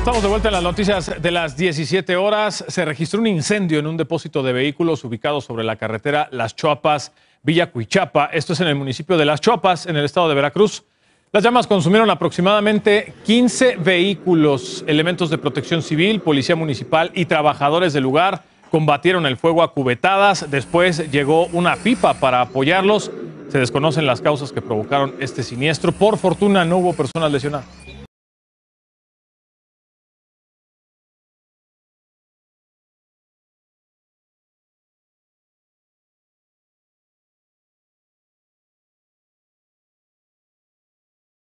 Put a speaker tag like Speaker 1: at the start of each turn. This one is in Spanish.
Speaker 1: Estamos de vuelta en las noticias de las 17 horas. Se registró un incendio en un depósito de vehículos ubicado sobre la carretera Las Chopas, Villa Cuichapa. Esto es en el municipio de Las Chopas, en el estado de Veracruz. Las llamas consumieron aproximadamente 15 vehículos. Elementos de protección civil, policía municipal y trabajadores del lugar combatieron el fuego a cubetadas. Después llegó una pipa para apoyarlos. Se desconocen las causas que provocaron este siniestro. Por fortuna no hubo personas lesionadas.